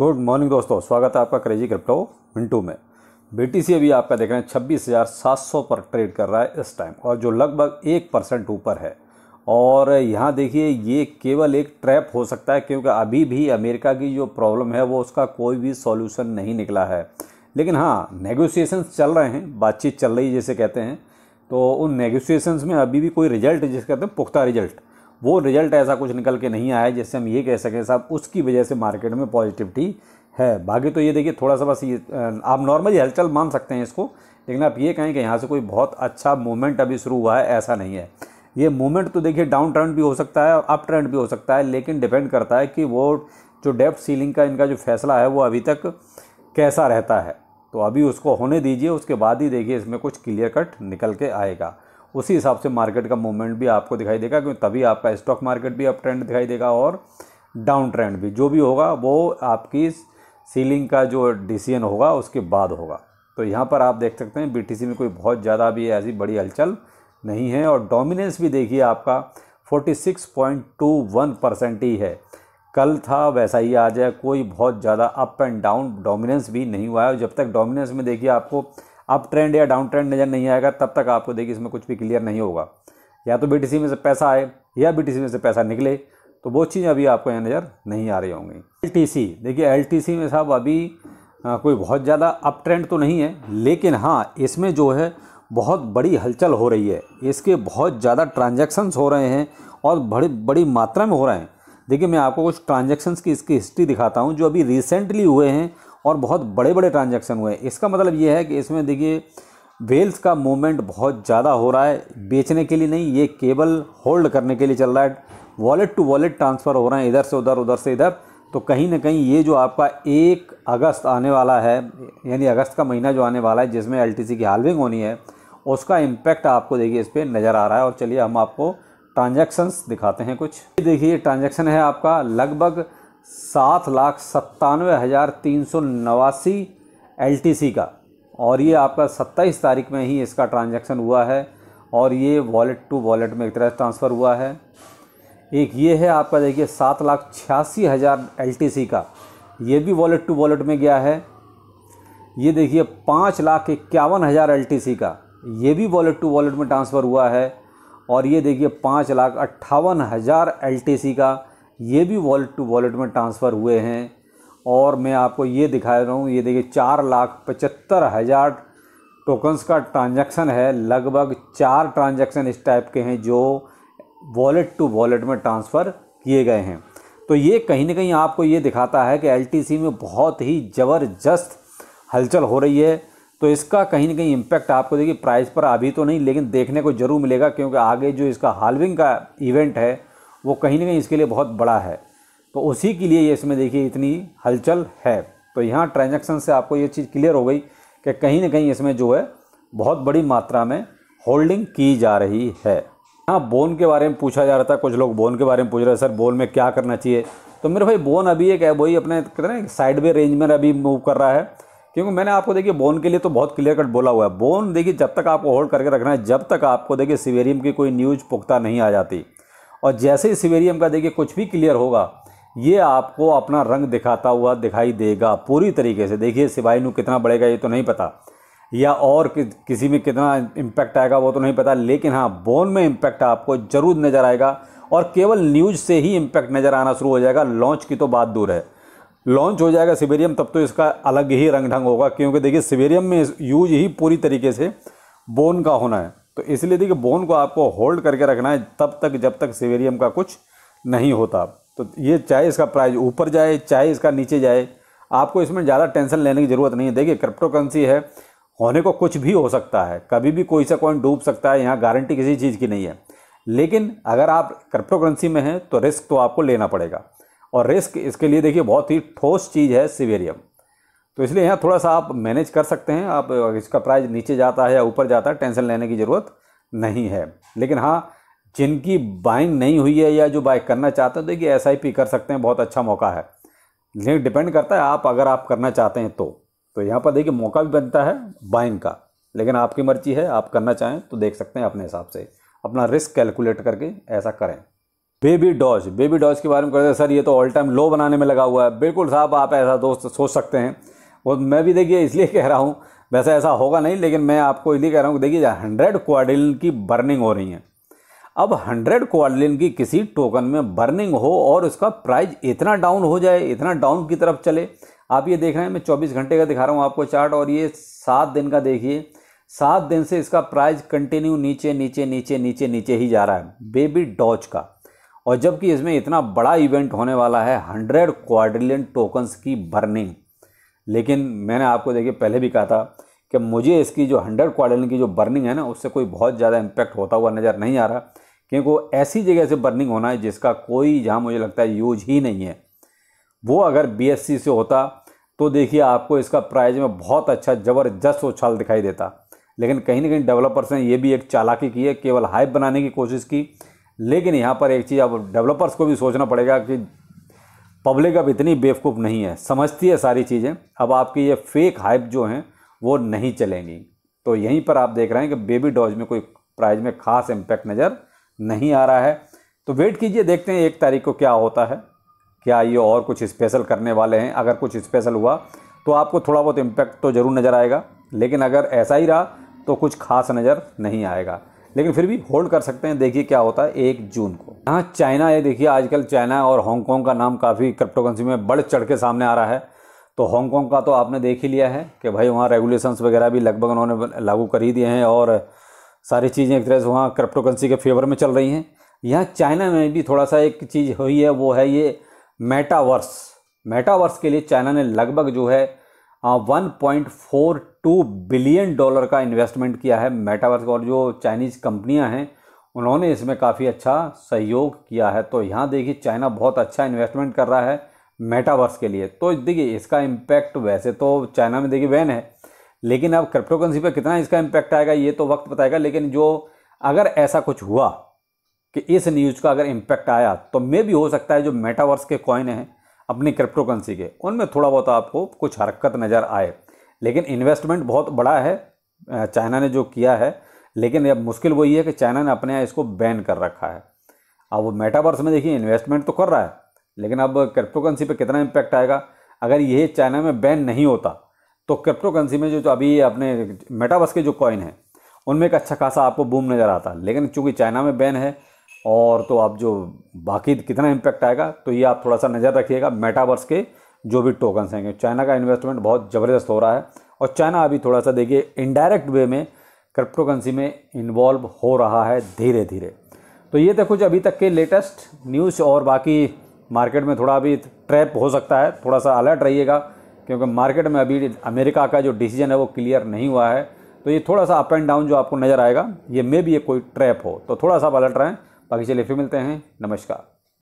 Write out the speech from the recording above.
good morning दोस्तों स्वागत है आपका क्रेजी क्रिप्टो मिंटू में बीटीसी अभी आपका देख रहे हैं छब्बीस हज़ार सात सौ पर ट्रेड कर रहा है इस टाइम और जो लगभग एक परसेंट ऊपर है और यहाँ देखिए ये केवल एक ट्रैप हो सकता है क्योंकि अभी भी अमेरिका की जो प्रॉब्लम है वो उसका कोई भी सॉल्यूशन नहीं निकला है लेकिन हाँ नेगोशिएशन चल रहे हैं बातचीत चल रही है जैसे कहते हैं तो उन नेगोशिएशंस में अभी भी कोई रिजल्ट जैसे कहते हैं पुख्ता रिजल्ट वो रिजल्ट ऐसा कुछ निकल के नहीं आया जिससे हम ये कह सकें साहब उसकी वजह से मार्केट में पॉजिटिविटी है बाकी तो ये देखिए थोड़ा सा बस ये आप नॉर्मली हलचल मान सकते हैं इसको लेकिन आप ये कहें कि यहाँ से कोई बहुत अच्छा मूवमेंट अभी शुरू हुआ है ऐसा नहीं है ये मूवमेंट तो देखिए डाउन ट्रेंड भी हो सकता है अप ट्रेंड भी हो सकता है लेकिन डिपेंड करता है कि वो जो डेप्थ सीलिंग का इनका जो फैसला है वो अभी तक कैसा रहता है तो अभी उसको होने दीजिए उसके बाद ही देखिए इसमें कुछ क्लियर कट निकल के आएगा उसी हिसाब से मार्केट का मूवमेंट भी आपको दिखाई देगा क्योंकि तभी आपका स्टॉक मार्केट भी अप ट्रेंड दिखाई देगा और डाउन ट्रेंड भी जो भी होगा वो आपकी सीलिंग का जो डिसीजन होगा उसके बाद होगा तो यहाँ पर आप देख सकते हैं बी में कोई बहुत ज़्यादा भी ऐसी बड़ी हलचल नहीं है और डोमिनेंस भी देखिए आपका 46.21 परसेंट ही है कल था वैसा ही आ जाए कोई बहुत ज़्यादा अप एंड डाउन डोमिनेंस भी नहीं हुआ है और जब तक डोमिनेंस में देखिए आपको अप ट्रेंड या डाउन ट्रेंड नज़र नहीं आएगा तब तक आपको देखिए इसमें कुछ भी क्लियर नहीं होगा या तो बी में से पैसा आए या बी में से पैसा निकले तो वो चीज़ें अभी आपको यहाँ नज़र नहीं आ रही होंगी एल देखिए एल में साहब अभी आ, कोई बहुत ज़्यादा अप ट्रेंड तो नहीं है लेकिन हाँ इसमें जो है बहुत बड़ी हलचल हो रही है इसके बहुत ज़्यादा ट्रांजेक्शन्स हो रहे हैं और बड़ी बड़ी मात्रा में हो रहे हैं देखिए मैं आपको कुछ ट्रांजेक्शन्स की इसकी हिस्ट्री दिखाता हूँ जो अभी रिसेंटली हुए हैं और बहुत बड़े बड़े ट्रांजेक्शन हुए इसका मतलब ये है कि इसमें देखिए वेल्स का मूवमेंट बहुत ज़्यादा हो रहा है बेचने के लिए नहीं ये केबल होल्ड करने के लिए चल रहा है वॉलेट टू वॉलेट ट्रांसफ़र हो रहे हैं इधर से उधर उधर से इधर तो कहीं ना कहीं ये जो आपका एक अगस्त आने वाला है यानी अगस्त का महीना जो आने वाला है जिसमें एल की हालविंग होनी है उसका इम्पैक्ट आपको देखिए इस पर नज़र आ रहा है और चलिए हम आपको ट्रांजेक्शन्स दिखाते हैं कुछ देखिए ट्रांजेक्शन है आपका लगभग सात लाख सत्तानवे हज़ार तीन सौ नवासी एल का और ये आपका सत्ताईस तारीख में ही इसका ट्रांजैक्शन हुआ है और ये वॉलेट टू वॉलेट में एक तरह ट्रांसफ़र हुआ है एक ये है आपका देखिए सात लाख छियासी हज़ार एल का ये भी वॉलेट टू वॉलेट में गया है ये देखिए पाँच लाख इक्यावन हज़ार एल का ये भी वॉलेट टू वॉलेट में ट्रांसफ़र हुआ है और ये देखिए पाँच लाख अट्ठावन हज़ार एल का ये भी वॉलेट टू वॉलेट में ट्रांसफ़र हुए हैं और मैं आपको ये दिखा रहा हूँ ये देखिए चार लाख पचहत्तर हज़ार टोकन्स का ट्रांजैक्शन है लगभग चार ट्रांजैक्शन इस टाइप के हैं जो वॉलेट टू वॉलेट में ट्रांसफ़र किए गए हैं तो ये कहीं ना कहीं आपको ये दिखाता है कि एल में बहुत ही ज़बरदस्त हलचल हो रही है तो इसका कहीं ना कहीं इम्पैक्ट आपको देखिए प्राइस पर अभी तो नहीं लेकिन देखने को ज़रूर मिलेगा क्योंकि आगे जो इसका हालविंग का इवेंट है वो कहीं ना कहीं इसके लिए बहुत बड़ा है तो उसी के लिए इसमें देखिए इतनी हलचल है तो यहाँ ट्रांजेक्शन से आपको ये चीज़ क्लियर हो गई कि कहीं ना कहीं इसमें जो है बहुत बड़ी मात्रा में होल्डिंग की जा रही है हाँ बोन के बारे में पूछा जा रहा था कुछ लोग बोन के बारे में पूछ रहे हैं सर बोन में क्या करना चाहिए तो मेरे भाई बोन अभी एक है वही अपने कहते हैं साइड वे रेंज में अभी मूव कर रहा है क्योंकि मैंने आपको देखिए बोन के लिए तो बहुत क्लियर कट बोला हुआ है बोन देखिए जब तक आपको होल्ड करके रखना है जब तक आपको देखिए सिवेरियम की कोई न्यूज़ पुख्ता नहीं आ जाती और जैसे ही सिवेरियम का देखिए कुछ भी क्लियर होगा ये आपको अपना रंग दिखाता हुआ दिखाई देगा पूरी तरीके से देखिए सिवाइनू कितना बढ़ेगा ये तो नहीं पता या और कि, किसी में कितना इम्पैक्ट आएगा वो तो नहीं पता लेकिन हाँ बोन में इम्पैक्ट आपको ज़रूर नज़र आएगा और केवल न्यूज से ही इम्पैक्ट नज़र आना शुरू हो जाएगा लॉन्च की तो बात दूर है लॉन्च हो जाएगा सिवेरियम तब तो इसका अलग ही रंग ढंग होगा क्योंकि देखिए सिवेरियम में यूज ही पूरी तरीके से बोन का होना है तो इसलिए देखिए बोन को आपको होल्ड करके रखना है तब तक जब तक सिवेरियम का कुछ नहीं होता तो ये चाहे इसका प्राइस ऊपर जाए चाहे इसका नीचे जाए आपको इसमें ज़्यादा टेंशन लेने की ज़रूरत नहीं है देखिए क्रिप्टो करेंसी है होने को कुछ भी हो सकता है कभी भी कोई सा कॉइन डूब सकता है यहाँ गारंटी किसी चीज़ की नहीं है लेकिन अगर आप क्रिप्टो करेंसी में हैं तो रिस्क तो आपको लेना पड़ेगा और रिस्क इसके लिए देखिए बहुत ही ठोस चीज़ है सिवेरियम तो इसलिए यहाँ थोड़ा सा आप मैनेज कर सकते हैं आप इसका प्राइस नीचे जाता है या ऊपर जाता है टेंशन लेने की ज़रूरत नहीं है लेकिन हाँ जिनकी बाइंग नहीं हुई है या जो बाइक करना चाहते हैं तो देखिए एस कर सकते हैं बहुत अच्छा मौका है लेकिन डिपेंड करता है आप अगर आप करना चाहते हैं तो तो यहाँ पर देखिए मौका भी बनता है बाइंग का लेकिन आपकी मर्जी है आप करना चाहें तो देख सकते हैं अपने हिसाब से अपना रिस्क कैलकुलेट करके ऐसा करें बेबी डॉज बेबी डॉज के बारे में कहते हैं सर ये तो ऑल टाइम लो बनाने में लगा हुआ है बिल्कुल साहब आप ऐसा दोस्त सोच सकते हैं और मैं भी देखिए इसलिए कह रहा हूँ वैसे ऐसा होगा नहीं लेकिन मैं आपको इसलिए कह रहा हूँ देखिए हंड्रेड क्वाडिलिन की बर्निंग हो रही है अब हंड्रेड क्वाडिलिन की किसी टोकन में बर्निंग हो और उसका प्राइस इतना डाउन हो जाए इतना डाउन की तरफ चले आप ये देख रहे हैं मैं चौबीस घंटे का दिखा रहा हूँ आपको चार्ट और ये सात दिन का देखिए सात दिन से इसका प्राइस कंटिन्यू नीचे नीचे नीचे नीचे नीचे ही जा रहा है बेबी डॉच का और जबकि इसमें इतना बड़ा इवेंट होने वाला है हंड्रेड क्वाड्रिलियन टोकन्स की बर्निंग लेकिन मैंने आपको देखिए पहले भी कहा था कि मुझे इसकी जो हंड्रेड क्वाड्रिन की जो बर्निंग है ना उससे कोई बहुत ज़्यादा इम्पैक्ट होता हुआ नज़र नहीं आ रहा क्योंकि ऐसी जगह से बर्निंग होना है जिसका कोई जहाँ मुझे लगता है यूज ही नहीं है वो अगर बी से होता तो देखिए आपको इसका प्राइज में बहुत अच्छा ज़बरदस्त उछाल दिखाई देता लेकिन कहीं ना कहीं डेवलपर्स ने ये भी एक चालाकी की है केवल हाइप बनाने की कोशिश की लेकिन यहाँ पर एक चीज़ अब डेवलपर्स को भी सोचना पड़ेगा कि पब्लिक अब इतनी बेवकूफ़ नहीं है समझती है सारी चीज़ें अब आपकी ये फेक हाइप जो हैं वो नहीं चलेंगी तो यहीं पर आप देख रहे हैं कि बेबी डॉज में कोई प्राइज में खास इम्पैक्ट नज़र नहीं आ रहा है तो वेट कीजिए देखते हैं एक तारीख को क्या होता है क्या ये और कुछ स्पेशल करने वाले हैं अगर कुछ स्पेशल हुआ तो आपको थोड़ा बहुत इम्पैक्ट तो ज़रूर नज़र आएगा लेकिन अगर ऐसा ही रहा तो कुछ खास नज़र नहीं आएगा लेकिन फिर भी होल्ड कर सकते हैं देखिए क्या होता है एक जून को हाँ चाइना ये देखिए आजकल चाइना और हांगकॉन्ग का नाम काफ़ी क्रिप्टोकरेंसी में बढ़ चढ़ के सामने आ रहा है तो हांगकॉन्ग का तो आपने देख ही लिया है कि भाई वहाँ रेगुलेशंस वगैरह भी लगभग उन्होंने लागू कर ही दिए हैं और सारी चीज़ें एक तरह से वहाँ क्रिप्टोकरेंसी के फेवर में चल रही हैं यहाँ चाइना में भी थोड़ा सा एक चीज़ हुई है वो है ये मेटावर्स मेटावर्स के लिए चाइना ने लगभग जो है one point four two billion dollar का इन्वेस्टमेंट किया है मेटावर्स और जो चाइनीज़ कंपनियाँ हैं उन्होंने इसमें काफ़ी अच्छा सहयोग किया है तो यहाँ देखिए चाइना बहुत अच्छा इन्वेस्टमेंट कर रहा है मेटावर्स के लिए तो देखिए इसका इम्पैक्ट वैसे तो चाइना में देखिए वैन है लेकिन अब क्रिप्टोकरेंसी पर कितना इसका इम्पैक्ट आएगा ये तो वक्त बताएगा लेकिन जो अगर ऐसा कुछ हुआ कि इस न्यूज़ का अगर इम्पैक्ट आया तो मे भी हो सकता है जो मेटावर्स के कॉइन हैं अपनी क्रिप्टोकरेंसी के उनमें थोड़ा बहुत आपको कुछ हरकत नज़र आए लेकिन इन्वेस्टमेंट बहुत बड़ा है चाइना ने जो किया है लेकिन अब मुश्किल वही है कि चाइना ने अपने इसको बैन कर रखा है अब वो मेटावर्स में देखिए इन्वेस्टमेंट तो कर रहा है लेकिन अब क्रिप्टोकरेंसी पर कितना इम्पैक्ट आएगा अगर ये चाइना में बैन नहीं होता तो क्रिप्टोकरेंसी में जो, जो अभी अपने मेटावर्स के जो कॉइन हैं उनमें एक अच्छा खासा आपको बूम नज़र आता है लेकिन चूँकि चाइना में बैन है और तो आप जो बाकी कितना इम्पैक्ट आएगा तो ये आप थोड़ा सा नज़र रखिएगा मेटावर्स के जो भी टोकन्स हैं चाइना का इन्वेस्टमेंट बहुत ज़बरदस्त हो रहा है और चाइना अभी थोड़ा सा देखिए इनडायरेक्ट वे में क्रिप्टो करेंसी में इन्वॉल्व हो रहा है धीरे धीरे तो ये थे कुछ अभी तक के लेटेस्ट न्यूज़ और बाकी मार्केट में थोड़ा अभी ट्रैप हो सकता है थोड़ा सा अलर्ट रहिएगा क्योंकि मार्केट में अभी अमेरिका का जो डिसीजन है वो क्लियर नहीं हुआ है तो ये थोड़ा सा अप एंड डाउन जो आपको नज़र आएगा ये मे भी ये कोई ट्रैप हो तो थोड़ा सा अलर्ट रहें बाकी चलिए फिर मिलते हैं नमस्कार